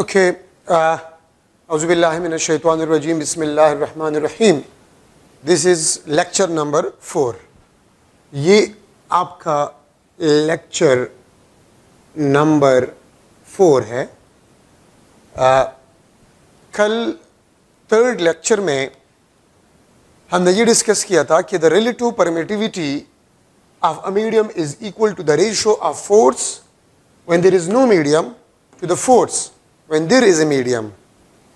Okay, Auzubillahiminashaitanirrajim, Bismillahirrahmanirrahim. This is lecture number four. ये आपका lecture number four है. आ, कल थर्ड लेक्चर में हमने ये डिस्कस किया था कि the relative permittivity of a medium is equal to the ratio of force when there is no medium to the force when there is a medium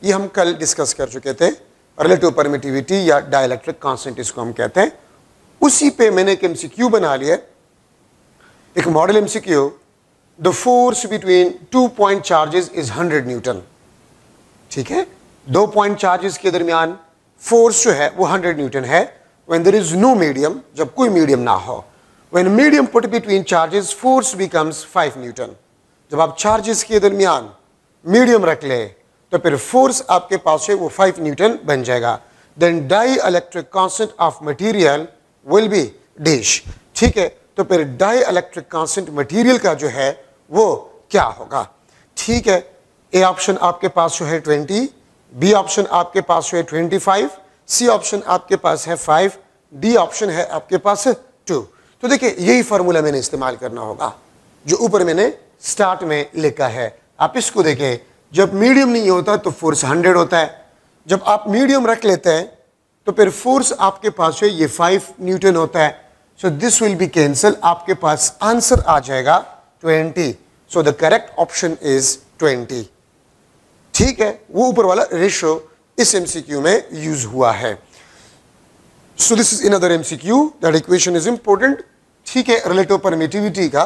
ये हम कल डिस्कस कर चुके थे रिलेटिव परमिटिविटी या डायलैक्ट्रिक कॉन्सेंट इसको हम कहते हैं उसी पे मैंने एक एमसीक्यू बना लिया एक model MCQ the force between two point charges is hundred newton ठीक है दो पॉइंट चार्जेस के दरमियान फोर्स जो है वो हंड्रेड न्यूटन है when there is no medium जब कोई मीडियम ना हो when medium put between charges force becomes five newton जब आप चार्जेस के दरमियान मीडियम रख ले तो फिर फोर्स आपके पास है वो फाइव न्यूटन बन जाएगा then dielectric constant of material will be dish ठीक है तो फिर डाई इलेक्ट्रिक कॉन्सेंट मटीरियल का जो है वो क्या होगा ठीक है ए ऑप्शन आपके पास जो है ट्वेंटी बी ऑप्शन आपके पास जो है ट्वेंटी फाइव सी ऑप्शन आपके पास है फाइव डी ऑप्शन है आपके पास टू तो देखिए यही फॉर्मूला मैंने इस्तेमाल करना होगा जो ऊपर मैंने स्टार्ट में लिखा है आप इसको देखें जब मीडियम नहीं होता तो फोर्स हंड्रेड होता है जब आप मीडियम रख लेते हैं तो फिर फोर्स आपके पास है ये फाइव न्यूटन होता है so this will be cancel आपके पास आंसर आ जाएगा twenty so the correct option is twenty ठीक है वो ऊपर वाला रेशो इस एमसीक्यू में यूज हुआ है so this is in other MCQ that equation is important ठीक है रिलेटिव परमिटिविटी का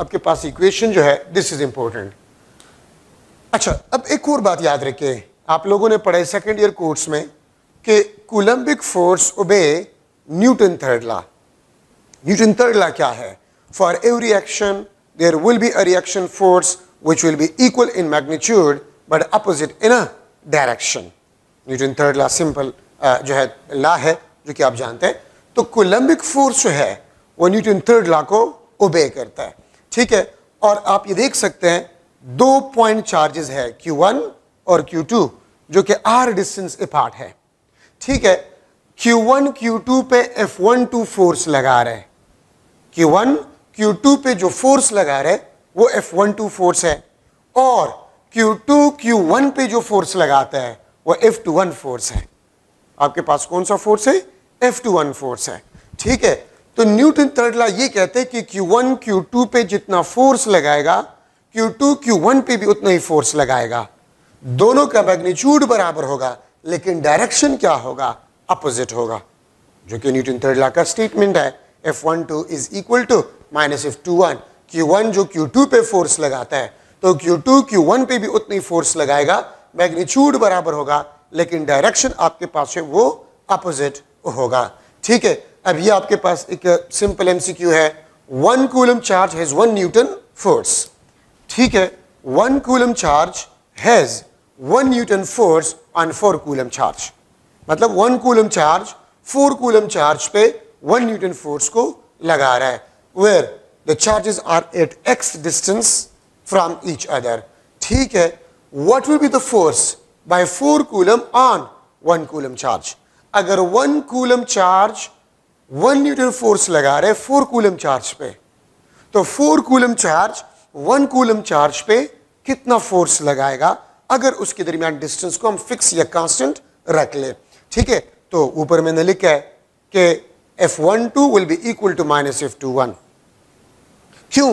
आपके पास इक्वेशन जो है दिस इज इंपॉर्टेंट अच्छा अब एक और बात याद रखिए आप लोगों ने पढ़ाई सेकेंड ईयर कोर्स में कि coulombic force obey Newton third law Newton third law क्या है for every action there will be a reaction force which will be equal in magnitude but opposite in a direction Newton third law simple जो है ला है जो कि आप जानते हैं तो कोलंबिक फोर्स जो है वो न्यूटन थर्ड ला को ओबे करता है ठीक है और आप ये देख सकते हैं दो पॉइंट चार्जेस है Q1 और Q2 जो कि आर डिस्टेंस अपार्ट है ठीक है Q1 Q2 पे F12 फोर्स लगा रहे Q1 Q2 पे जो फोर्स लगा रहे वो F12 फोर्स है और Q2 Q1 पे जो फोर्स लगाता है वो F21 फोर्स है आपके पास कौन सा फोर्स है F21 फोर्स है ठीक है तो न्यूटन थर्ड लॉ ये कहते हैं कि Q1 Q2 पे जितना फोर्स लगाएगा टू क्यू वन पे भी उतना ही फोर्स लगाएगा दोनों का मैग्नीच्यूड बराबर होगा लेकिन डायरेक्शन क्या होगा अपोजिट होगा जो कि न्यूटन थर्ड लॉ का स्टेटमेंट है F one two is equal to minus F two one Q one जो क्यू टू पे फोर्स लगाता है तो क्यू टू क्यू वन पे भी उतनी फोर्स लगाएगा मैग्नीच्यूड बराबर होगा लेकिन डायरेक्शन आपके पास है वो अपोजिट होगा ठीक है अभी आपके पास एक सिंपल एमसीक्यू है one coulomb charge has one newton force ठीक है one coulomb charge has one newton force on four coulomb charge मतलब one coulomb charge four coulomb charge पे वन न्यूटन फोर्स को लगा रहा है where the charges are at X distance from each other ठीक है what will be the force by four coulomb on one coulomb charge अगर one coulomb charge one newton force लगा रहे four coulomb charge पे तो four coulomb charge one coulomb charge पे कितना force लगाएगा अगर उसके दरमियान डिस्टेंस को हम फिक्स या कांस्टेंट रख ले ठीक है तो ऊपर मैंने लिखा है कि F one two will be equal to minus F two one क्यों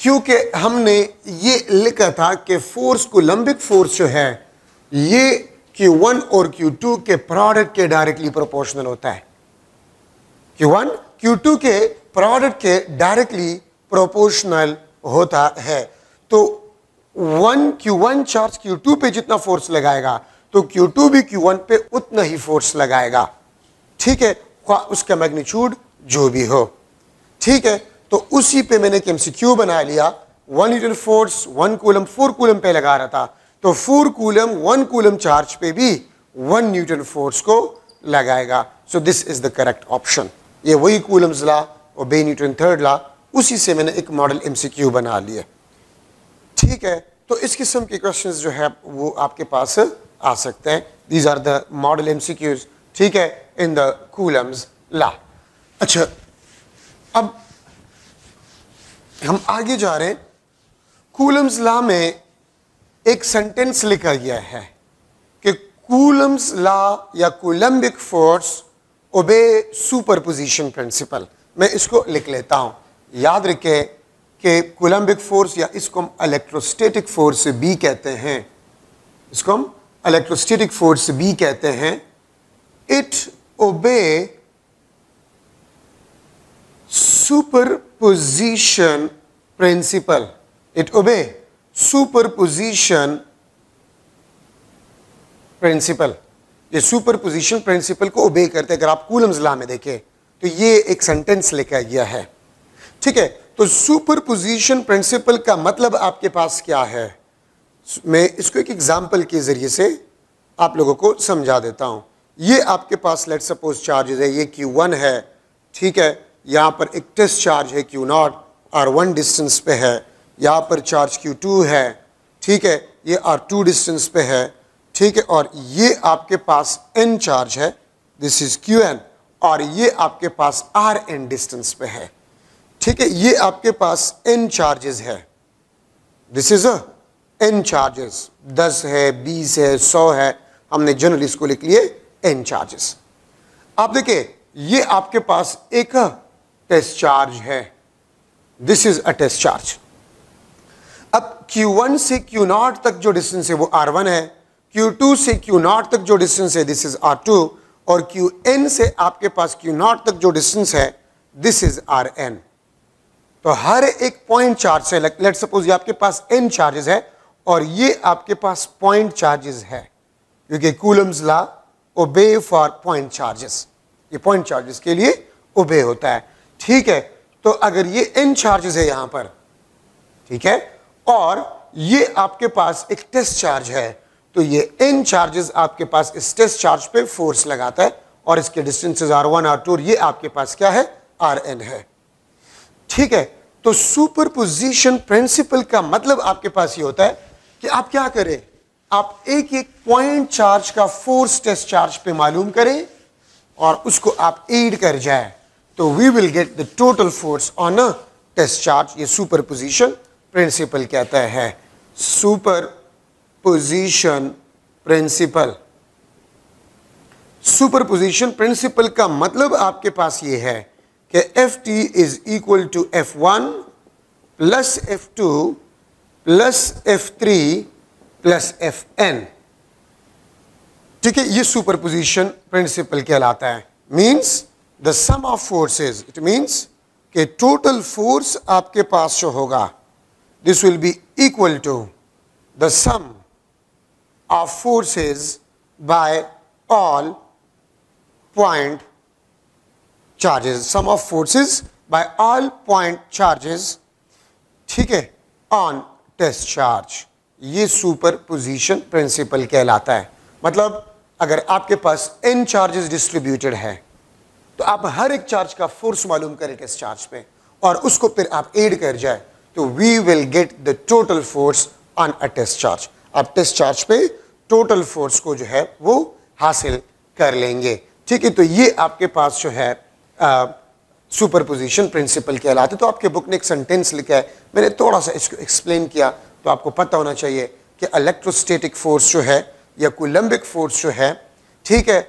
क्योंकि हमने ये लिखा था कि फोर्स को लंबिक फोर्स जो है ये क्यू वन और क्यू टू के प्रोडक्ट के डायरेक्टली प्रोपोर्शनल होता है वन क्यू टू के प्रोडक्ट के डायरेक्टली प्रोपोर्शनल होता है तो one Q one charge Q two पे जितना फोर्स लगाएगा तो क्यू टू भी क्यू वन पे उतना ही फोर्स लगाएगा ठीक है उसका मैग्नीट्यूड जो भी हो ठीक है तो उसी पे मैंने एक एमसीक्यू बना लिया one newton force one coulomb four coulomb पे लगा रहा था तो four coulomb one coulomb charge पे भी वन न्यूटन फोर्स को लगाएगा so this is the correct option ये वही कूलम्स ला और बे न्यूटन थर्ड ला उसी से मैंने एक मॉडल एमसीक्यू बना लिया ठीक है तो इस किस्म के क्वेश्चन जो है वो आपके पास आ सकते हैं these are the model M ठीक है इन द कूलम्स ला अच्छा अब हम आगे जा रहे हैं कूलम्स ला में एक सेंटेंस लिखा गया है कि कूलम्स ला या coulombic force obey superposition principle मैं इसको लिख लेता हूं याद रखें कि कोलम्बिक फोर्स या इसको हम इलेक्ट्रोस्टेटिक फोर्स भी कहते हैं इसको हम इलेक्ट्रोस्टेटिक फोर्स भी कहते हैं it obey superposition principle it obey superposition principle ये सुपर पोजिशन प्रिंसिपल को ओबे करते हैं अगर आप कूलम जिला में देखें तो ये एक सेंटेंस लिखा गया है ठीक है तो सुपर पोजिशन प्रिंसिपल का मतलब आपके पास क्या है मैं इसको एक एग्जाम्पल के ज़रिए से आप लोगों को समझा देता हूँ ये आपके पास लेट सपोज चार्जेज है ये क्यू वन है ठीक है यहाँ पर एक टेस्ट चार्ज है Q naught R one distance पे है यहाँ पर चार्ज क्यू टू है ठीक है ये आर टू डिस्टेंस पे है ठीक है और ये आपके पास एन चार्ज है दिस इज़ क्यू एन और ये आपके पास आर एन डिस्टेंस पे है ठीक है ये आपके पास एन चार्जेस है दिस इज एन चार्जेस दस है बीस है सौ है हमने जनरल इसको लिख लिए एन चार्जेस आप देखिए ये आपके पास एक टेस्ट चार्ज है this is a test charge अब Q1 से Q0 तक जो डिस्टेंस है वो R1 है Q2 से Q0 तक जो डिस्टेंस है दिस इज R2 और Qn से आपके पास Q0 तक जो डिस्टेंस है दिस इज Rn तो हर एक पॉइंट चार्ज से लेट सपोज ये आपके पास एन चार्जेस है और ये आपके पास पॉइंट चार्जेस है क्योंकि Coulomb's law obey for point charges ये पॉइंट चार्जेस के लिए ओबे होता है ठीक है तो अगर ये एन चार्जेस है यहां पर ठीक है और ये आपके पास एक टेस्ट चार्ज है तो ये एन चार्जेस आपके पास इस टेस्ट चार्ज पे फोर्स लगाता है और इसके distances are R one R two आपके पास क्या है आर एन है ठीक है तो सुपर पोजिशन प्रिंसिपल का मतलब आपके पास ये होता है कि आप क्या करें आप एक एक पॉइंट चार्ज का फोर्स टेस्ट चार्ज पे मालूम करें और उसको आप एड कर जाए तो we will get the total force on a test charge ये सुपर पोजिशन प्रिंसिपल कहता है superposition principle superposition principle का मतलब आपके पास ये है कि F T is equal to F one plus F two plus F three plus F N ठीक है ये सुपरपोजिशन प्रिंसिपल कहलाता है means the sum of forces it means कि टोटल फोर्स आपके पास जो होगा this will be equal to the sum of forces by all point charges sum of forces by all point charges ठीक है on test charge ये superposition principle कहलाता है मतलब अगर आपके पास n चार्जेस डिस्ट्रीब्यूटेड है तो आप हर एक चार्ज का फोर्स मालूम करें टेस्ट चार्ज पे और उसको फिर आप एड कर जाए तो we will get the total force on a test charge आप टेस्ट चार्ज पे टोटल फोर्स को जो है वो हासिल कर लेंगे ठीक है तो ये आपके पास जो है सुपरपोजिशन प्रिंसिपल कहलाते तो आपके बुक ने एक सेंटेंस लिखा है मैंने थोड़ा सा इसको एक्सप्लेन किया तो आपको पता होना चाहिए कि इलेक्ट्रोस्टेटिक फोर्स जो है या कोलम्बिक फोर्स जो है ठीक है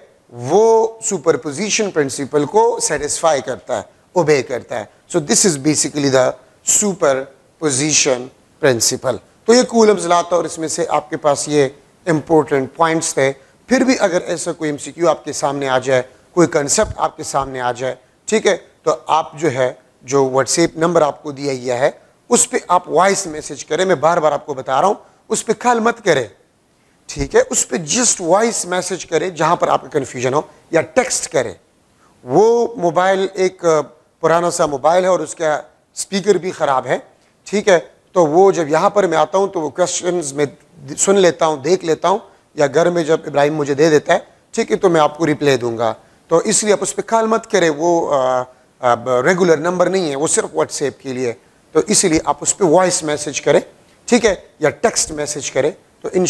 वो सुपरपोजिशन प्रिंसिपल को सेटिस्फाई करता है ओबे करता है so this is basically the superposition principle तो ये कूलम्स लाता और इसमें से आपके पास ये इंपॉर्टेंट पॉइंट्स थे फिर भी अगर ऐसा कोई एमसीक्यू आपके सामने आ जाए कोई कंसेप्ट आपके सामने आ जाए ठीक है तो आप जो है जो व्हाट्सएप नंबर आपको दिया गया है उस पर आप वॉइस मैसेज करें मैं बार बार आपको बता रहा हूँ उस पर कल मत करें ठीक है उस पर जस्ट वॉइस मैसेज करें जहाँ पर आपका कन्फ्यूजन हो या टेक्स्ट करें वो मोबाइल एक पुराना सा मोबाइल है और उसका स्पीकर भी ख़राब है ठीक है तो वो जब यहाँ पर मैं आता हूँ तो वो क्वेश्चन में सुन लेता हूँ देख लेता हूँ या घर में जब इब्राहिम मुझे दे देता है ठीक है तो मैं आपको रिप्लाई दूंगा तो इसलिए आप उस पर कॉल मत करें वो रेगुलर नंबर नहीं है वो सिर्फ व्हाट्सएप के लिए तो इसीलिए आप उस पर वॉइस मैसेज करें ठीक है या टेक्स्ट मैसेज करें तो इन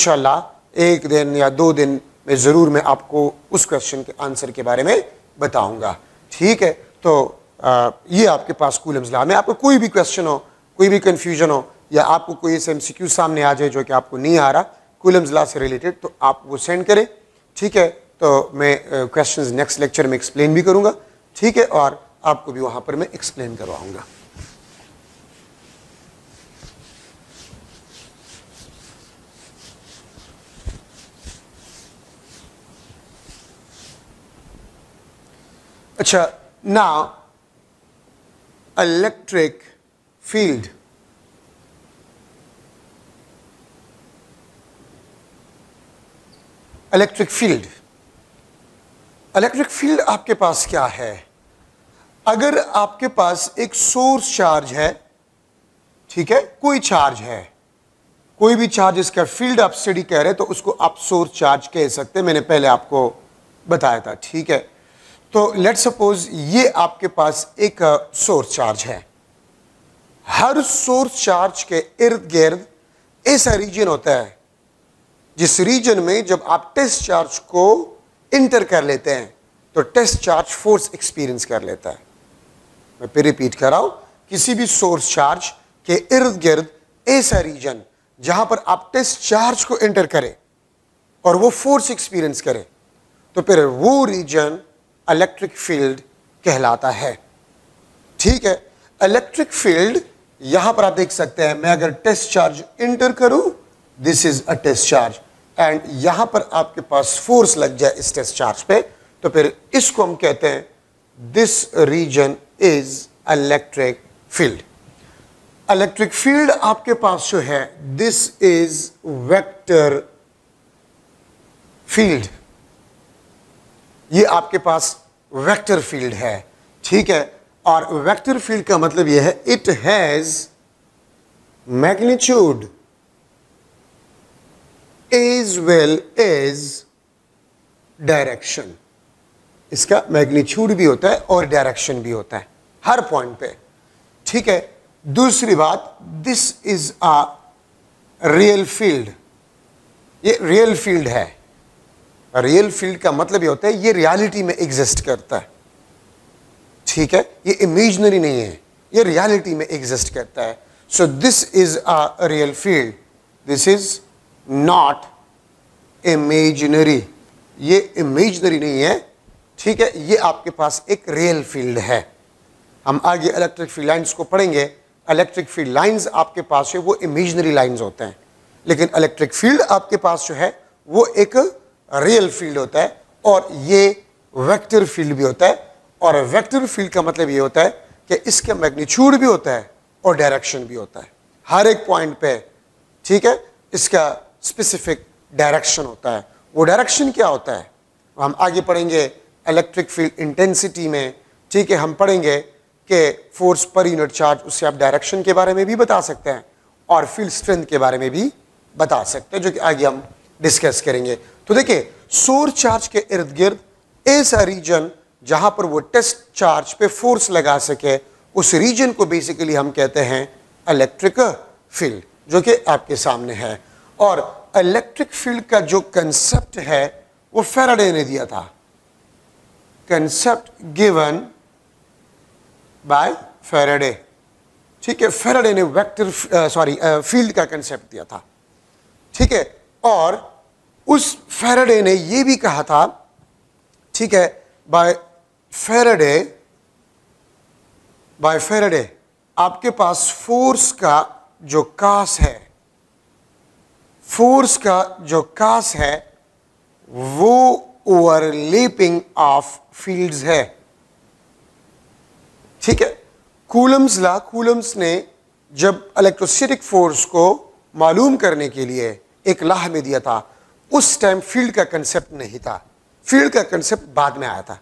एक दिन या दो दिन में ज़रूर मैं आपको उस क्वेश्चन के आंसर के बारे में बताऊंगा ठीक है तो आ, ये आपके पास कुल अमजला में आपको कोई भी क्वेश्चन हो कोई भी कन्फ्यूजन हो या आपको कोई ऐसे एम सामने आ जाए जो कि आपको नहीं आ रहा कुल अमजला से रिलेटेड तो आप वो सेंड करें ठीक है तो मैं क्वेश्चन नेक्स्ट लेक्चर में एक्सप्लेन भी करूँगा ठीक है और आपको भी वहाँ पर मैं एक्सप्लेन करवाऊँगा अच्छा ना electric field electric field electric field आपके पास क्या है अगर आपके पास एक सोर्स चार्ज है ठीक है कोई चार्ज है कोई भी चार्ज इसका फील्ड आप स्टडी कह रहे हैं तो उसको आप सोर्स चार्ज कह सकते हैं मैंने पहले आपको बताया था ठीक है तो लेट सपोज ये आपके पास एक सोर्स चार्ज है हर सोर्स चार्ज के इर्द गिर्द ऐसा रीजन होता है जिस रीजन में जब आप टेस्ट चार्ज को इंटर कर लेते हैं तो टेस्ट चार्ज फोर्स एक्सपीरियंस कर लेता है मैं फिर रिपीट कर रहा हूं किसी भी सोर्स चार्ज के इर्द गिर्द ऐसा रीजन जहां पर आप टेस्ट चार्ज को एंटर करें और वो फोर्स एक्सपीरियंस करें तो फिर वो रीजन इलेक्ट्रिक फील्ड कहलाता है ठीक है इलेक्ट्रिक फील्ड यहां पर आप देख सकते हैं मैं अगर टेस्ट चार्ज इंटर करूं this is a test charge and यहां पर आपके पास फोर्स लग जाए स्ट्रेस चार्ज पे तो फिर इसको हम कहते हैं this region is electric field electric field आपके पास जो है दिस इज वेक्टर फील्ड ये आपके पास वेक्टर फील्ड है ठीक है और वेक्टर फील्ड का मतलब यह है it has magnitude as well as direction इसका मैग्नीच्यूड भी होता है और डायरेक्शन भी होता है हर पॉइंट पे ठीक है दूसरी बात this is a real field ये रियल फील्ड है रियल फील्ड का मतलब ये होता है ये रियलिटी में एग्जिस्ट करता है ठीक है ये इमेजनरी नहीं है ये रियलिटी में एग्जिस्ट करता है so this is a real field this is not imaginary ये इमेजनरी नहीं है ठीक है ये आपके पास एक रियल फील्ड है हम आगे इलेक्ट्रिक फील्ड लाइंस को पढ़ेंगे इलेक्ट्रिक फील्ड लाइंस आपके पास है वो इमेजनरी लाइंस होते हैं लेकिन इलेक्ट्रिक फील्ड आपके पास जो है वो एक रियल फील्ड होता है और ये वेक्टर फील्ड भी होता है और वेक्टर फील्ड का मतलब ये होता है कि इसका मैग्नीट्यूड भी होता है और डायरेक्शन भी होता है हर एक पॉइंट पे ठीक है इसका स्पेसिफिक डायरेक्शन होता है वो डायरेक्शन क्या होता है हम आगे पढ़ेंगे इलेक्ट्रिक फील्ड इंटेंसिटी में ठीक है हम पढ़ेंगे कि फोर्स पर यूनिट चार्ज उससे आप डायरेक्शन के बारे में भी बता सकते हैं और फील्ड स्ट्रेंथ के बारे में भी बता सकते हैं जो कि आगे हम डिस्कस करेंगे तो देखिए सोर चार्ज के इर्द गिर्द ऐसा रीजन जहां पर वो टेस्ट चार्ज पे फोर्स लगा सके उस रीजन को बेसिकली हम कहते हैं इलेक्ट्रिक फील्ड जो कि आपके सामने है और इलेक्ट्रिक फील्ड का जो कंसेप्ट है वो फेराडे ने दिया था कंसेप्ट गिवन बाय फेराडे ठीक है फेराडे ने वेक्टर सॉरी फील्ड का कंसेप्ट दिया था ठीक है और उस फेराडे ने ये भी कहा था ठीक है बाय फेराडे बाय फेराडे आपके पास फोर्स का जो कास है फोर्स का जो कास है वो ओवरलेपिंग ऑफ फील्ड्स है ठीक है कूलम्स ला कूलम्स ने जब इलेक्ट्रोसिटिक फोर्स को मालूम करने के लिए एक लाह में दिया था उस टाइम फील्ड का कंसेप्ट नहीं था फील्ड का कंसेप्ट बाद में आया था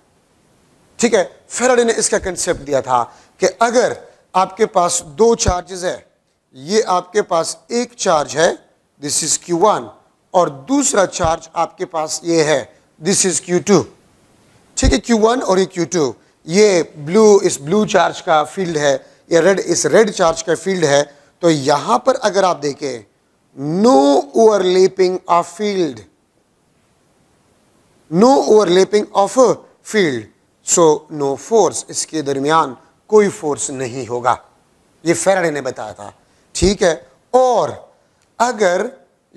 ठीक है फेराडे ने इसका कंसेप्ट दिया था कि अगर आपके पास दो चार्जेस है ये आपके पास एक चार्ज है दिस इज क्यू वन और दूसरा चार्ज आपके पास ये है दिस इज क्यू टू ठीक है क्यू वन और ये क्यू टू ये ब्लू इस ब्लू चार्ज का फील्ड है ये रेड इस रेड चार्ज का फील्ड है तो यहां पर अगर आप देखें no overlapping of field no overlapping of field so no force इसके दरमियान कोई फोर्स नहीं होगा ये फेरडे ने बताया था ठीक है और अगर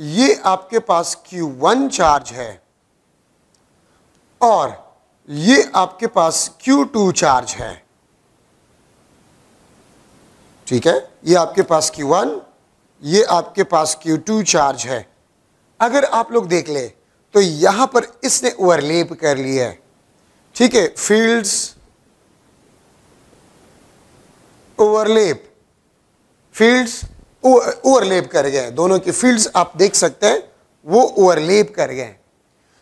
ये आपके पास Q1 चार्ज है और ये आपके पास Q2 चार्ज है ठीक है ये आपके पास Q1 ये आपके पास Q2 चार्ज है अगर आप लोग देख ले तो यहां पर इसने ओवरलेप कर लिया है ठीक है फील्ड्स ओवरलेप फील्ड्स ओवरलेप कर गए दोनों की फील्ड्स आप देख सकते हैं वो ओवरलेप कर गए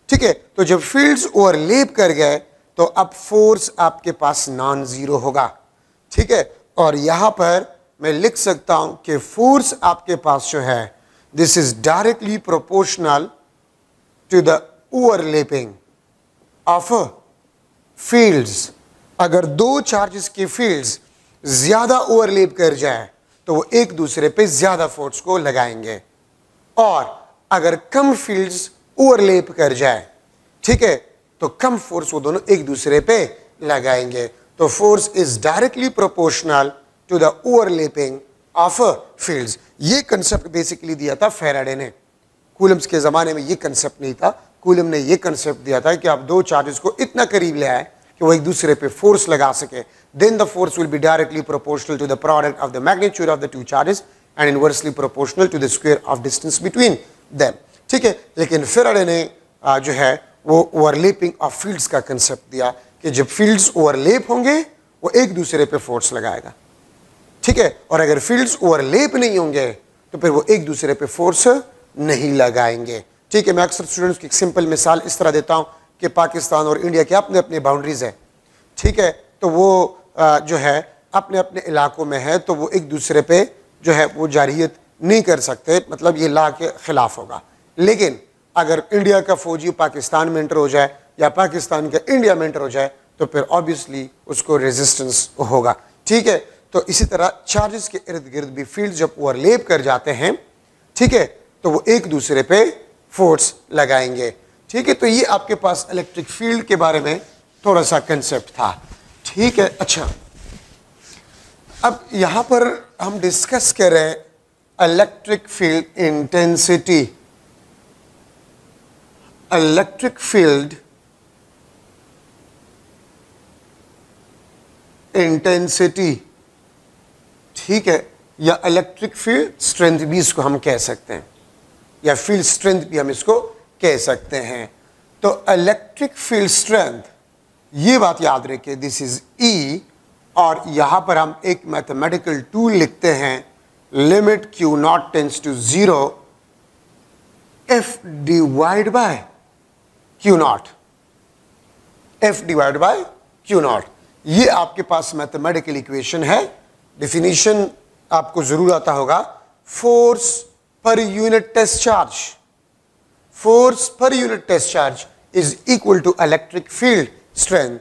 ठीक है तो जब फील्ड्स ओवरलेप कर गए तो अब फोर्स आपके पास नॉन ज़ीरो होगा ठीक है और यहां पर मैं लिख सकता हूं कि फोर्स आपके पास जो है this is directly proportional to the overlapping of fields अगर दो चार्जेस की फील्ड्स ज़्यादा ओवरलेप कर जाए तो वो एक दूसरे पे ज़्यादा फोर्स को लगाएंगे और अगर कम फील्ड्स ओवरलेप कर जाए ठीक है तो कम फोर्स वो दोनों एक दूसरे पे लगाएंगे तो force is directly proportional to the overlapping of fields ये कंसेप्ट बेसिकली दिया था फेराडे ने कूलम्स के ज़माने में ये कंसेप्ट नहीं था कूलम ने ये कंसेप्ट दिया था कि आप दो चार्जेस को इतना करीब ले आए कि वो एक दूसरे पे फोर्स लगा सके then the force will be directly proportional to the product of the magnitude of the two charges and inversely proportional to the square of distance between them. ठीक है लेकिन फिर ने जो है वो ओवरलेपिंग ऑफ फील्ड्स का कंसेप्ट दिया कि जब फील्ड्स ओवरलेप होंगे वो एक दूसरे पे फोर्स लगाएगा ठीक है और अगर फील्ड्स ओवरलेप नहीं होंगे तो फिर वो एक दूसरे पे फोर्स नहीं लगाएंगे ठीक है मैं अक्सर स्टूडेंट्स की एक सिंपल मिसाल इस तरह देता हूँ कि पाकिस्तान और इंडिया के अपने अपने बाउंड्रीज हैं ठीक है तो वो जो है अपने अपने इलाकों में है तो वो एक दूसरे पे जो है वो जारहीत नहीं कर सकते मतलब ये ला के ख़िलाफ़ होगा लेकिन अगर इंडिया का फ़ौजी पाकिस्तान में इंटर हो जाए या पाकिस्तान का इंडिया में इंटर हो जाए तो फिर ऑब्वियसली उसको रेजिस्टेंस होगा ठीक है तो इसी तरह चार्जेस के इर्द गिर्द भी फील्ड जब ओवरलेप कर जाते हैं ठीक है तो वो एक दूसरे पे फोर्स लगाएंगे ठीक है तो ये आपके पास इलेक्ट्रिक फील्ड के बारे में थोड़ा सा कंसेप्ट था ठीक है अच्छा अब यहां पर हम डिस्कस कर रहे हैं electric field intensity electric field intensity ठीक है या इलेक्ट्रिक फील्ड स्ट्रेंथ भी इसको हम कह सकते हैं या फील्ड स्ट्रेंथ भी हम इसको कह सकते हैं तो इलेक्ट्रिक फील्ड स्ट्रेंथ ये बात याद रखें दिस इज़ ई और यहाँ पर हम एक मैथमेटिकल टूल लिखते हैं limit Q naught tends to zero F divide by Q naught F divide by Q naught ये आपके पास मैथमेटिकल इक्वेशन है डिफिनीशन आपको ज़रूर आता होगा force per unit test charge force per unit test charge is equal to electric field strength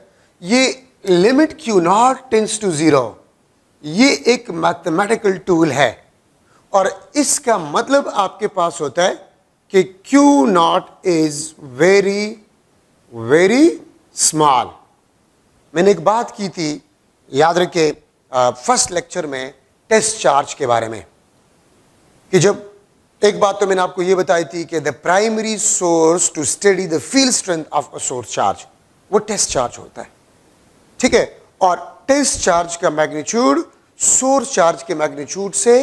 ये limit Q naught tends to zero ये एक मैथमेटिकल टूल है और इसका मतलब आपके पास होता है कि Q naught is very very small मैंने एक बात की थी याद रखे फर्स्ट लेक्चर में टेस्ट चार्ज के बारे में कि जब एक बात तो मैंने आपको यह बताई थी कि the primary source to study the field strength of a source charge वो टेस्ट चार्ज होता है ठीक है और टेस्ट चार्ज का मैग्नीट्यूड सोर्स चार्ज के मैग्नीट्यूड से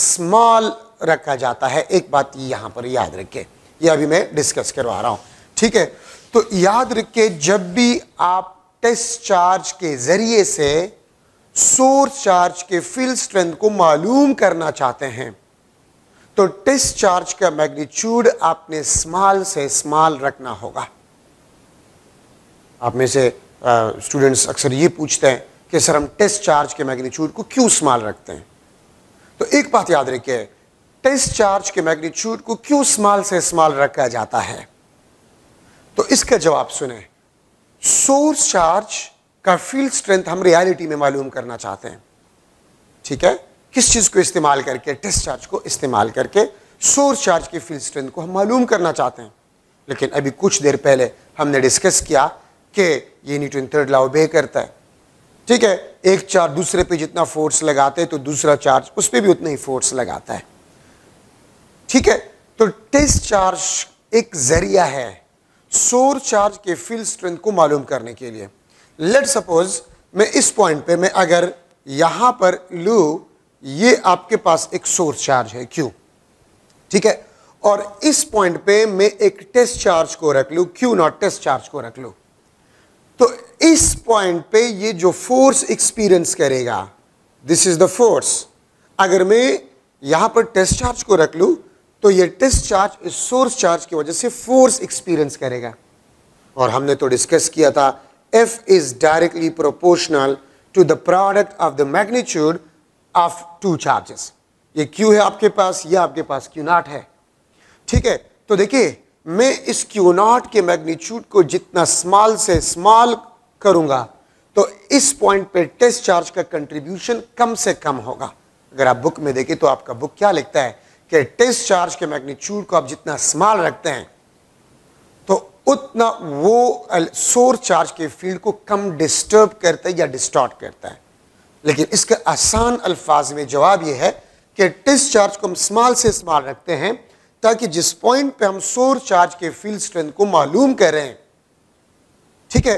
स्मॉल रखा जाता है एक बात यहां पर याद रखे यह अभी मैं डिस्कस करवा रहा हूं ठीक है तो याद रखे जब भी आप टेस्ट चार्ज के ज़रिए से सोर्स चार्ज के फील्ड स्ट्रेंथ को मालूम करना चाहते हैं तो टेस्ट चार्ज का मैग्नीट्यूड आपने स्मॉल से स्मॉल रखना होगा आप में से स्टूडेंट्स अक्सर ये पूछते हैं कि सर हम टेस्ट चार्ज के मैग्नीट्यूड को क्यों स्मॉल रखते हैं तो एक बात याद रखिए टेस्ट चार्ज के मैग्नीट्यूड को क्यों स्मॉल से स्मॉल रखा जाता है तो इसका जवाब सुने सोर्स चार्ज का फील्ड स्ट्रेंथ हम रियलिटी में मालूम करना चाहते हैं ठीक है किस चीज़ को इस्तेमाल करके टेस्ट चार्ज को इस्तेमाल करके सोर्स चार्ज की फील्ड स्ट्रेंथ को हम मालूम करना चाहते हैं लेकिन अभी कुछ देर पहले हमने डिस्कस किया के ये न्यूटन थर्ड लाव बे करता है ठीक है एक चार्ज दूसरे पे जितना फोर्स लगाते हैं तो दूसरा चार्ज उस पर भी उतना ही फोर्स लगाता है ठीक है तो टेस्ट चार्ज एक जरिया है सोर चार्ज के फील्ड स्ट्रेंथ को मालूम करने के लिए लेट सपोज मैं इस पॉइंट पे मैं अगर यहां पर लू ये आपके पास एक सोर चार्ज है क्यू ठीक है और इस पॉइंट पे मैं एक टेस्ट चार्ज को रख लू क्यू नॉट टेस्ट चार्ज को रख लू तो इस पॉइंट पे ये जो फोर्स एक्सपीरियंस करेगा दिस इज द फोर्स अगर मैं यहां पर टेस्ट चार्ज को रख लू तो ये टेस्ट चार्ज इस सोर्स चार्ज की वजह से फोर्स एक्सपीरियंस करेगा और हमने तो डिस्कस किया था F is directly proportional to the product of the magnitude of two charges ये क्यू है आपके पास ये आपके पास क्यू नॉट है ठीक है तो देखिए मैं इस क्यू नॉट के मैग्नीट्यूड को जितना स्मॉल से स्मॉल करूंगा तो इस पॉइंट पे टेस्ट चार्ज का कंट्रीब्यूशन कम से कम होगा अगर आप बुक में देखें तो आपका बुक क्या लिखता है कि टेस्ट चार्ज के मैग्नीट्यूड को आप जितना स्मॉल रखते हैं तो उतना वो सोर्स चार्ज के फील्ड को कम डिस्टर्ब करता है या डिस्टॉर्ट करता है लेकिन इसके आसान अल्फाज में जवाब यह है कि टेस्ट चार्ज को हम स्मॉल से स्मॉल रखते हैं ताकि जिस पॉइंट पे हम सोर चार्ज के फील्ड स्ट्रेंथ को मालूम करें ठीक है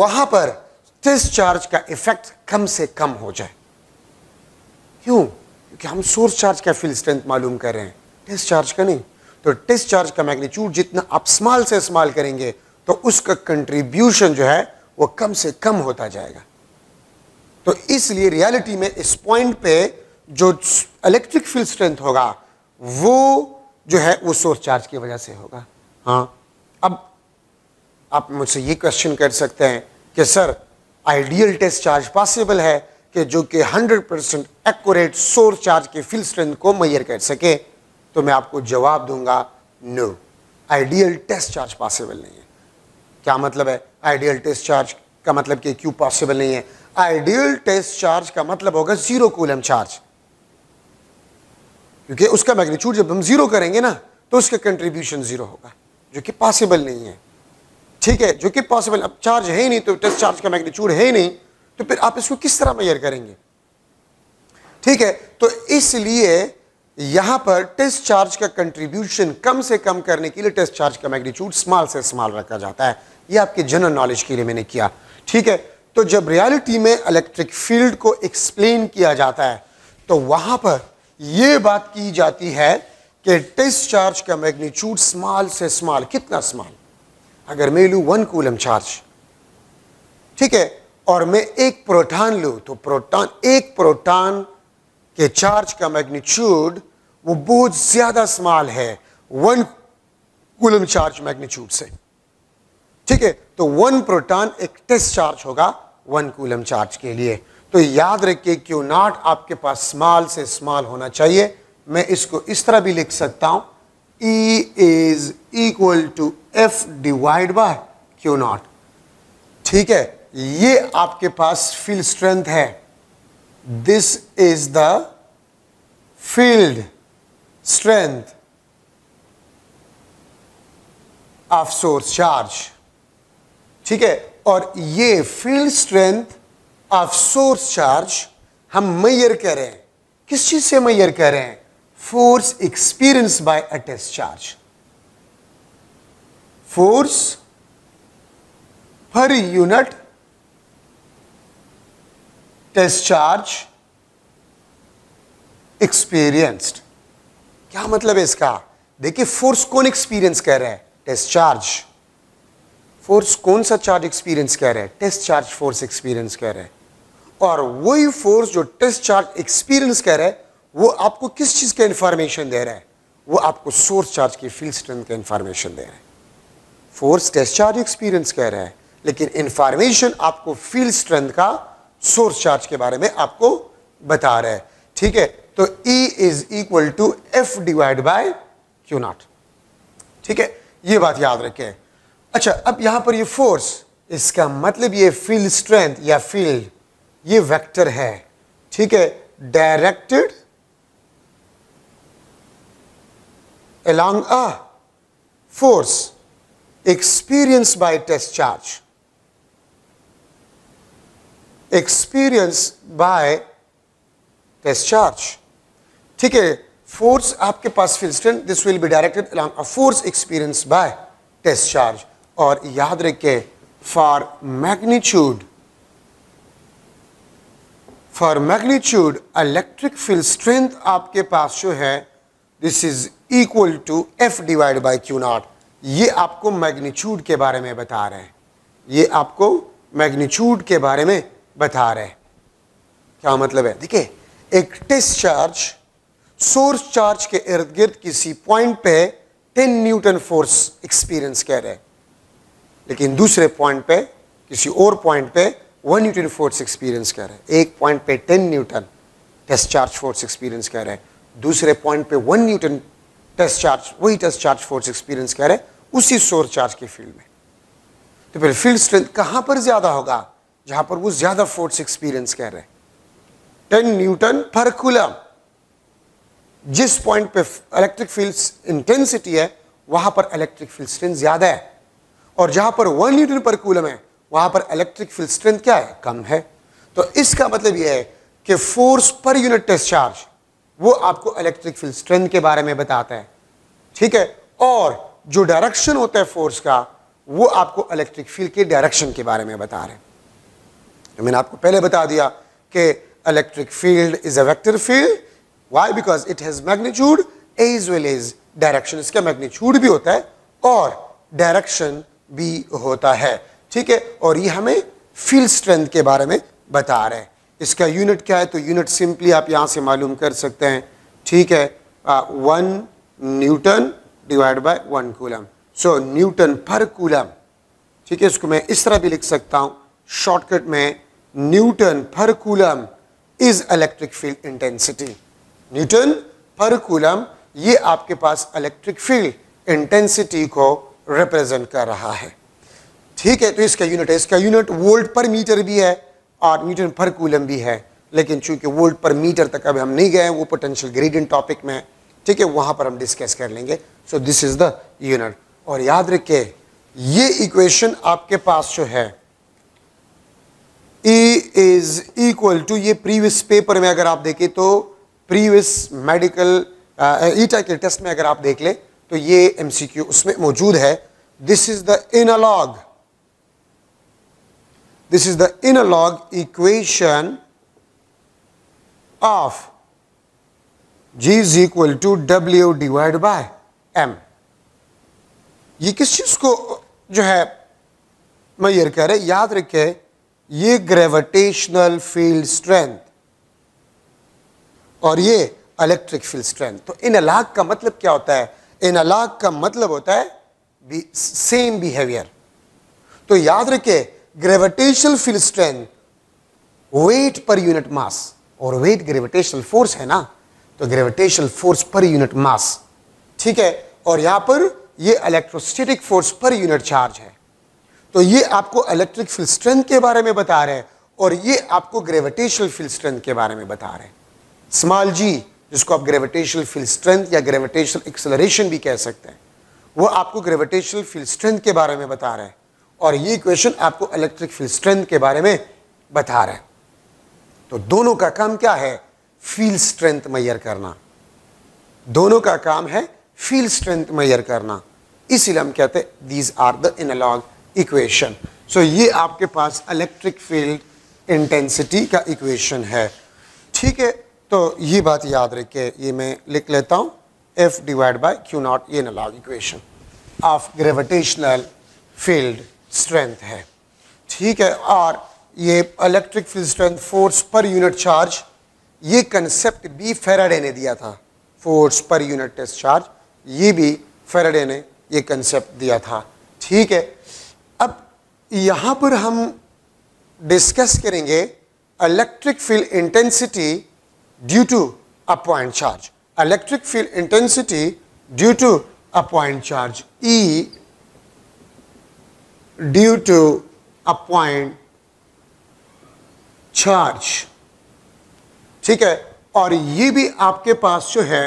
वहां पर स्ट्रेस चार्ज का इफेक्ट कम से कम हो जाए क्यों क्योंकि हम सोर्स चार्ज का फील्ड स्ट्रेंथ मालूम कर रहे हैं टेस्ट चार्ज का नहीं तो टेस्ट चार्ज का मैग्नीट्यूड जितना आप स्मॉल से स्मॉल करेंगे तो उसका कंट्रीब्यूशन जो है वो कम से कम होता जाएगा तो इसलिए रियलिटी में इस पॉइंट पे जो इलेक्ट्रिक फील्ड स्ट्रेंथ होगा वो जो है वो सोर्स चार्ज की वजह से होगा हाँ अब आप मुझसे ये क्वेश्चन कर सकते हैं कि sir ideal test charge possible है कि जो कि 100 परसेंट एकट सोर्स चार्ज के फील्ड स्ट्रेंथ को मैयर कर सके तो मैं आपको जवाब दूंगा no ideal test charge possible नहीं है क्या मतलब है आइडियल टेस्ट चार्ज का मतलब कि क्यों पॉसिबल नहीं है आइडियल टेस्ट चार्ज का मतलब होगा जीरो कूलम चार्ज क्योंकि उसका मैग्नीट्यूड जब हम ज़ीरो करेंगे ना तो उसका कंट्रीब्यूशन ज़ीरो होगा जो कि पॉसिबल नहीं है ठीक है जो कि पॉसिबल अब चार्ज है ही नहीं तो टेस्ट चार्ज का मैग्नीट्यूड है ही नहीं तो फिर आप इसको किस तरह मैयर करेंगे ठीक है तो इसलिए यहां पर टेस्ट चार्ज का कंट्रीब्यूशन कम से कम करने के लिए टेस्ट चार्ज का मैग्नीट्यूड स्मॉल से स्मॉल रखा जाता है ये आपके जनरल नॉलेज के लिए मैंने किया ठीक है तो जब रियलिटी में इलेक्ट्रिक फील्ड को एक्सप्लेन किया जाता है तो वहां पर ये बात की जाती है कि डिस्चार्ज का मैग्नीट्यूड स्मॉल से स्मॉल कितना स्मॉल अगर मैं लू वन कूलम चार्ज ठीक है और मैं एक प्रोटॉन लू तो प्रोटॉन एक प्रोटॉन के चार्ज का मैग्नीट्यूड वो बहुत ज़्यादा स्मॉल है वन कूलम चार्ज मैग्नीट्यूड से ठीक है तो वन प्रोटॉन एक टेस्ट चार्ज होगा वन कूलम चार्ज के लिए तो याद रखिए क्यू नॉट आपके पास स्मॉल से स्मॉल होना चाहिए मैं इसको इस तरह भी लिख सकता हूं E is equal to F divide by Q naught ठीक है ये आपके पास फील्ड स्ट्रेंथ है this is the field strength of source charge ठीक है और ये field strength of source charge हम मैयर कह रहे हैं किस चीज से मैयर कह रहे हैं force experience by a test charge force per unit test charge experienced क्या मतलब है इसका देखिए फोर्स कौन एक्सपीरियंस कह रहे हैं टेस्ट चार्ज फोर्स कौन सा चार्ज एक्सपीरियंस कह रहे हैं टेस्ट चार्ज फोर्स एक्सपीरियंस कह रहे हैं और वही फोर्स जो टेस्ट चार्ज एक्सपीरियंस कह रहा है वो आपको किस चीज़ का इंफॉर्मेशन दे रहा है वो आपको सोर्स चार्ज की फील्ड स्ट्रेंथ का इंफॉर्मेशन दे रहा है फोर्स टेस्ट चार्ज एक्सपीरियंस कह रहा है लेकिन इंफॉर्मेशन आपको फील्ड स्ट्रेंथ का सोर्स चार्ज के बारे में आपको बता रहा है ठीक है तो E is equal to F divide by Q naught ठीक है ये बात याद रखें अच्छा अब यहां पर ये फोर्स इसका मतलब ये फील्ड स्ट्रेंथ या फील्ड ये वेक्टर है ठीक है directed along a force experience by test charge experience by test charge ठीक है फोर्स आपके पास field strength this will be directed along a force experience by test charge और याद रखे for magnitude for magnitude electric field strength आपके पास जो है this is equal to F divide by Q naught ये आपको मैग्नीट्यूड के बारे में बता रहे हैं ये आपको मैग्नीट्यूड के बारे में बता रहे हैं क्या मतलब है देखिए एक टेस्ट चार्ज सोर्स चार्ज के इर्द गिर्द किसी पॉइंट पे 10 न्यूटन फोर्स एक्सपीरियंस कह रहे हैं लेकिन दूसरे पॉइंट पे किसी और पॉइंट पे वन न्यूटन फोर्स एक्सपीरियंस कह रहे हैं एक पॉइंट पे ten newton test charge force experience कह रहे हैं दूसरे पॉइंट पे वन न्यूटन टेस्ट चार्ज वही टेस्ट चार्ज फोर्स एक्सपीरियंस कह रहे हैं उसी सोर चार्ज के फील्ड में तो फिर फील्ड स्ट्रेंथ कहां पर ज़्यादा होगा जहां पर वो ज़्यादा फोर्स एक्सपीरियंस कह रहे हैं टेन न्यूटन पर कुलम जिस पॉइंट पे इलेक्ट्रिक फील्ड इंटेंसिटी है वहां पर इलेक्ट्रिक फील्ड स्ट्रेंथ ज़्यादा है और जहां पर वन न्यूटन पर कूलम है वहां पर इलेक्ट्रिक फील्ड स्ट्रेंथ क्या है कम है तो इसका मतलब यह है कि force per unit test charge वो आपको इलेक्ट्रिक फील्ड स्ट्रेंथ के बारे में बताता है ठीक है और जो डायरेक्शन होता है फोर्स का वो आपको इलेक्ट्रिक फील्ड के डायरेक्शन के बारे में बता रहे हैं तो मैंने आपको पहले बता दिया कि electric field is a vector field why because it has magnitude as well as direction इसका मैग्नीट्यूड भी होता है और डायरेक्शन भी होता है ठीक है और ये हमें फील्ड स्ट्रेंथ के बारे में बता रहे हैं इसका यूनिट क्या है तो यूनिट सिंपली आप यहाँ से मालूम कर सकते हैं ठीक है आ, one newton divide by one coulomb so newton per coulomb ठीक है इसको मैं इस तरह भी लिख सकता हूँ शॉर्टकट में newton per coulomb is electric field intensity newton per coulomb ये आपके पास इलेक्ट्रिक फील्ड इंटेंसिटी को रिप्रेजेंट कर रहा है ठीक है तो इसका यूनिट है इसका यूनिट वोल्ट पर मीटर भी है और न्यूटन पर कूलम भी है लेकिन चूंकि वोल्ट पर मीटर तक अभी हम नहीं गए वो पोटेंशियल ग्रेडियंट टॉपिक में ठीक है वहां पर हम डिस्कस कर लेंगे so this is the unit और याद रखे ये इक्वेशन आपके पास जो है ई इज इक्वल टू ये प्रीवियस पेपर में अगर आप देखें तो प्रीवियस मेडिकल ईटा के टेस्ट में अगर आप देख ले तो ये एमसीक्यू उसमें मौजूद है this is the analogue this is the analogue equation of G is equal to W divide by M ये किस चीज़ को जो है मैयर कह रहे याद रखे ये ग्रेविटेशनल फील्ड स्ट्रेंथ और ये इलेक्ट्रिक फील्ड स्ट्रेंथ तो इन अलाग का मतलब क्या होता है अलाक का मतलब होता है सेम बिहेवियर तो याद रखे gravitational field strength weight per unit mass और वेट ग्रेविटेशनल फोर्स है ना तो gravitational force per unit mass ठीक है और यहां पर ये electrostatic force per unit charge है तो ये आपको इलेक्ट्रिक फील्ड स्ट्रेंथ के बारे में बता रहे हैं और ये आपको ग्रेविटेशनल फील्ड स्ट्रेंथ के बारे में बता रहे हैं स्मॉल जी जिसको आप ग्रेविटेशनल फील्ड स्ट्रेंथ या ग्रेविटेशनल एक्सलरेशन भी कह सकते हैं वो आपको ग्रेविटेशनल फील्ड स्ट्रेंथ के बारे में बता रहे है और ये इक्वेशन आपको इलेक्ट्रिक फील्ड स्ट्रेंथ के बारे में बता रहे है तो दोनों का काम क्या है फील्ड स्ट्रेंथ मैयर करना दोनों का काम है फील्ड स्ट्रेंथ मैयर करना इसीलिए हम कहते हैं these are the analogue equation so ये आपके पास इलेक्ट्रिक फील्ड इंटेंसिटी का इक्वेशन है ठीक है तो ये बात याद रखे ये मैं लिख लेता हूँ F divide by Q naught ये analogue equation of gravitational field strength है ठीक है और ये electric field strength force per unit charge ये कंसेप्ट भी फेराडे ने दिया था force per unit test charge ये भी फेराडे ने ये कंसेप्ट दिया था ठीक है अब यहाँ पर हम डिस्कस करेंगे electric field intensity due to a point charge. Electric field intensity due to a point charge E due to a point charge ठीक है और ये भी आपके पास जो है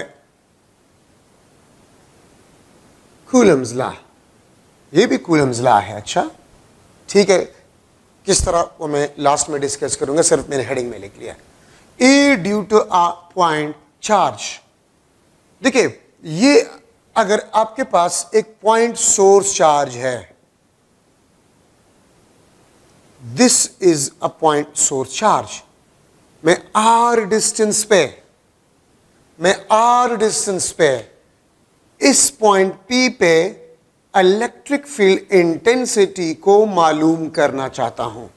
कूलम्स ला ये भी कूलम्स ला है अच्छा ठीक है किस तरह वो मैं लास्ट में डिस्कस करूंगा सिर्फ मैंने हेडिंग में लिख लिया है E due to a point charge देखिए ये अगर आपके पास एक पॉइंट सोर्स चार्ज है this is a point source charge मैं आर डिस्टेंस पे मैं आर डिस्टेंस पे इस पॉइंट पी पे इलेक्ट्रिक फील्ड इंटेंसिटी को मालूम करना चाहता हूं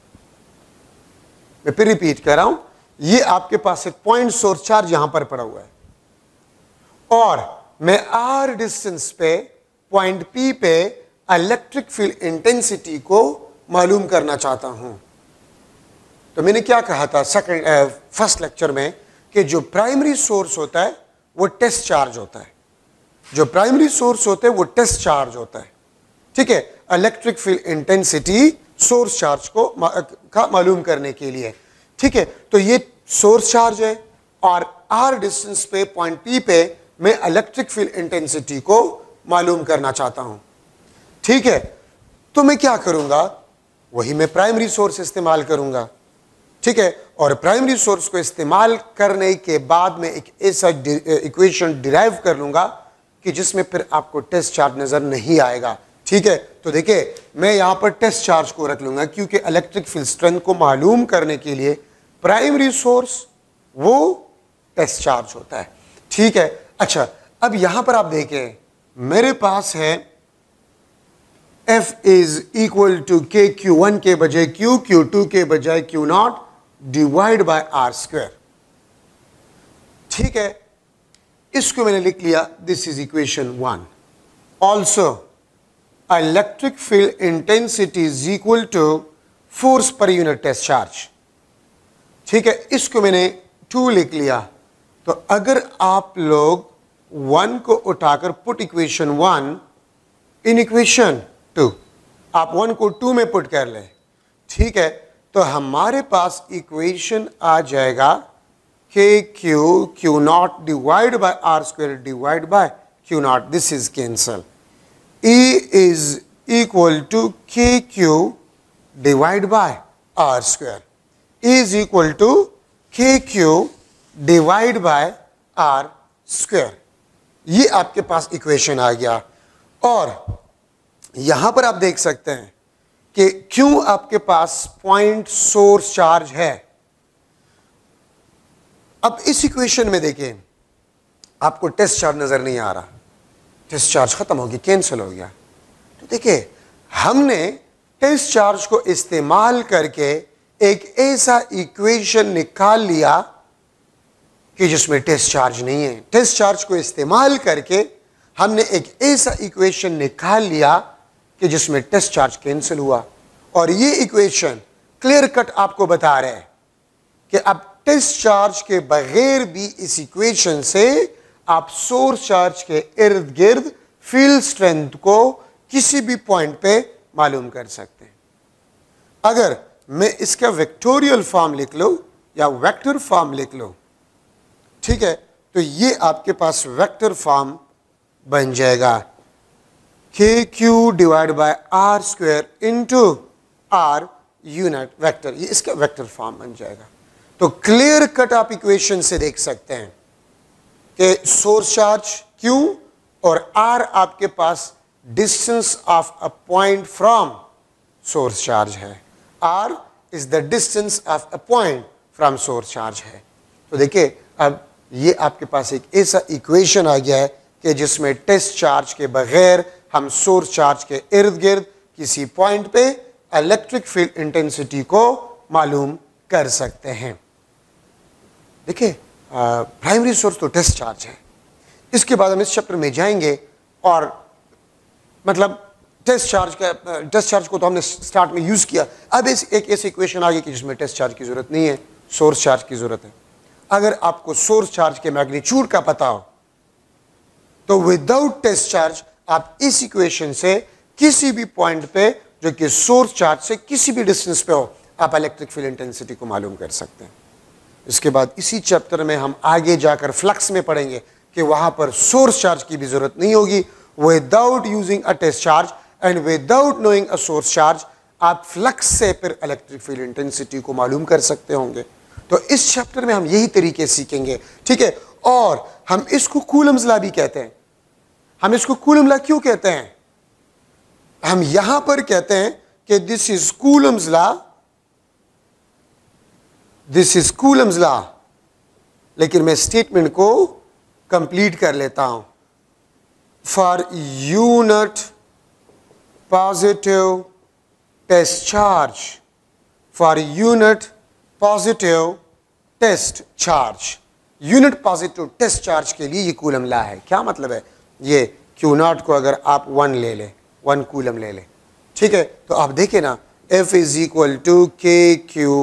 मैं फिर रिपीट कर रहा हूं ये आपके पास एक पॉइंट सोर्स चार्ज यहां पर पड़ा हुआ है और मैं आर डिस्टेंस पे पॉइंट पी पे इलेक्ट्रिक फील्ड इंटेंसिटी को मालूम करना चाहता हूं तो मैंने क्या कहा था सेकंड फर्स्ट लेक्चर में कि जो प्राइमरी सोर्स होता है वो टेस्ट चार्ज होता है जो प्राइमरी सोर्स होते हैं वो टेस्ट चार्ज होता है ठीक है electric field intensity source charge को मा, का मालूम करने के लिए ठीक है तो ये सोर्स चार्ज है और आर डिस्टेंस पे पॉइंट पी पे मैं इलेक्ट्रिक फील्ड इंटेंसिटी को मालूम करना चाहता हूं ठीक है तो मैं क्या करूंगा वही मैं प्राइमरी सोर्स इस्तेमाल करूंगा ठीक है और प्राइमरी सोर्स को इस्तेमाल करने के बाद में एक ऐसा इक्वेशन डिराइव कर लूंगा कि जिसमें फिर आपको टेस्ट चार्ज नज़र नहीं आएगा ठीक है तो देखिए मैं यहां पर टेस्ट चार्ज को रख लूंगा क्योंकि इलेक्ट्रिक फील्ड स्ट्रेंथ को मालूम करने के लिए प्राइमरी सोर्स वो डिस्चार्ज होता है ठीक है अच्छा अब यहां पर आप देखें मेरे पास है F is equal to K Q one के बजाय Q क्यू टू के बजाय Q naught divide by R square ठीक है इसको मैंने लिख लिया this is equation one also electric field intensity is equal to force per unit test charge ठीक है इसको मैंने टू लिख लिया तो अगर आप लोग वन को उठाकर put equation one in equation two आप वन को टू में पुट कर लें ठीक है तो हमारे पास इक्वेशन आ जाएगा K Q Q naught divide by R square divide by Q naught this is cancel E is equal to K Q divide by R square is equal to KQ divide by R square ये आपके पास equation आ गया और यहां पर आप देख सकते हैं कि क्यों आपके पास पॉइंट सोर्स चार्ज है अब इस इक्वेशन में देखें आपको टेस्ट चार्ज नज़र नहीं आ रहा टेस्ट चार्ज ख़त्म हो गया कैंसिल हो गया तो देखिए हमने टेस्ट चार्ज को इस्तेमाल करके एक ऐसा इक्वेशन निकाल लिया कि जिसमें टेस्ट चार्ज नहीं है टेस्ट चार्ज को इस्तेमाल करके हमने एक ऐसा इक्वेशन निकाल लिया कि जिसमें टेस्ट चार्ज कैंसिल हुआ और ये इक्वेशन क्लियर कट आपको बता रहे हैं कि अब टेस्ट चार्ज के बगैर भी इस इक्वेशन से आप सोर्स चार्ज के इर्द गिर्द फील्ड स्ट्रेंथ को किसी भी पॉइंट पे मालूम कर सकते हैं अगर मैं इसका वेक्टोरियल फॉर्म लिख लो या वेक्टर फॉर्म लिख लो ठीक है तो ये आपके पास वेक्टर फॉर्म बन जाएगा K Q divide by R square into R unit vector ये इसका वेक्टर फॉर्म बन जाएगा तो क्लियर कट आप इक्वेशन से देख सकते हैं कि सोर्स चार्ज क्यू और आर आपके पास distance of a point from source charge है R is the distance of a point from source charge है तो देखिए अब ये आपके पास एक ऐसा इक्वेशन आ गया है कि जिसमें टेस्ट चार्ज के बगैर हम सोर्स चार्ज के इर्द गिर्द किसी पॉइंट पे इलेक्ट्रिक फील्ड इंटेंसिटी को मालूम कर सकते हैं देखिए प्राइमरी सोर्स तो टेस्ट चार्ज है इसके बाद हम इस चैप्टर में जाएंगे और मतलब टेस्ट चार्ज का टेस्ट चार्ज को तो हमने स्टार्ट में यूज़ किया अब इस एक ऐसी इक्वेशन आ गई कि जिसमें टेस्ट चार्ज की ज़रूरत नहीं है सोर्स चार्ज की ज़रूरत है अगर आपको सोर्स चार्ज के मैग्नीट्यूड का पता हो तो विदाउट टेस्ट चार्ज आप इस इक्वेशन से किसी भी पॉइंट पे जो कि सोर्स चार्ज से किसी भी डिस्टेंस पे हो आप इलेक्ट्रिक फील्ड इंटेंसिटी को मालूम कर सकते हैं इसके बाद इसी चैप्टर में हम आगे जाकर फ्लक्स में पढ़ेंगे कि वहां पर सोर्स चार्ज की भी ज़रूरत नहीं होगी without using a test charge and without knowing a source charge आप फ्लक्स से फिर इलेक्ट्रिक फील्ड इंटेंसिटी को मालूम कर सकते होंगे तो इस चैप्टर में हम यही तरीके सीखेंगे ठीक है और हम इसको कूलम्सला भी कहते हैं हम इसको कूलम्सला क्यों कहते हैं हम यहां पर कहते हैं कि दिस इज अमजला दिस इज अमजला लेकिन मैं स्टेटमेंट को कंप्लीट कर लेता हूं for unit positive test charge for unit positive test charge. Unit positive test charge के लिए ये कूलम ला है क्या मतलब है ये क्यू नॉट को अगर आप वन ले लें वन कूलम ले लें ठीक है तो आप देखें ना F is equal to K Q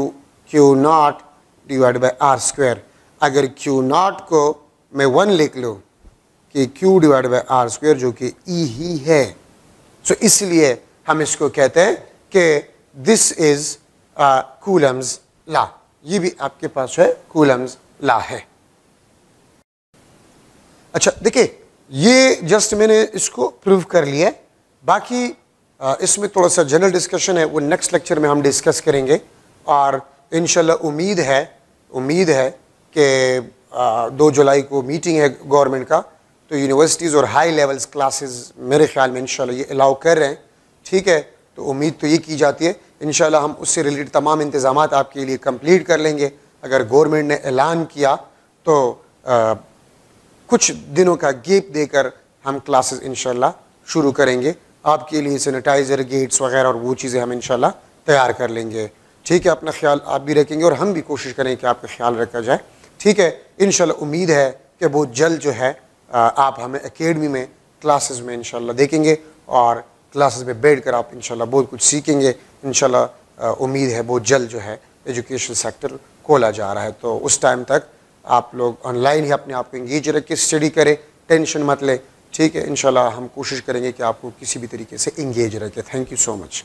Q naught divide by R square अगर क्यू नॉट को मैं वन लिख लूँ कि Q divide by R square जो कि ई e ही है सो so, इसलिए हम इसको कहते हैं कि दिस इज कूलम्स ला ये भी आपके पास है कूलम्स ला है अच्छा देखिए ये जस्ट मैंने इसको प्रूव कर लिया बाकी आ, uh, इसमें थोड़ा सा जनरल डिस्कशन है वो नेक्स्ट लेक्चर में हम डिस्कस करेंगे और इन उम्मीद है उम्मीद है कि uh, दो जुलाई को मीटिंग है गवर्नमेंट का तो यूनिवर्सिटीज़ और हाई लेवल्स क्लासेस मेरे ख्याल में इन ये अलाउ कर रहे हैं ठीक है तो उम्मीद तो ये की जाती है इन हम उससे रिलेटेड तमाम इंतज़ाम आपके लिए कम्प्लीट कर लेंगे अगर गवर्नमेंट ने ऐलान किया तो आ, कुछ दिनों का गेप देकर हम क्लासेस इन शुरू करेंगे आपके लिए सैनिटाइज़र गेट्स वगैरह और वो चीज़ें हम इन तैयार कर लेंगे ठीक है अपना ख्याल आप भी रखेंगे और हम भी कोशिश करें कि आपका ख्याल रखा जाए ठीक है इन उम्मीद है कि वो जल्द जो है आप हमें अकेडमी में क्लासेस में इंशाल्लाह देखेंगे और क्लासेस में बैठ कर आप इंशाल्लाह बहुत कुछ सीखेंगे इंशाल्लाह उम्मीद है बहुत जल्द जो है एजुकेशन सेक्टर खोला जा रहा है तो उस टाइम तक आप लोग ऑनलाइन ही अपने आप को इंगेज रखें स्टडी करें टेंशन मत लें ठीक है इनशाला हम कोशिश करेंगे कि आपको किसी भी तरीके से इंगेज रखें थैंक यू सो मच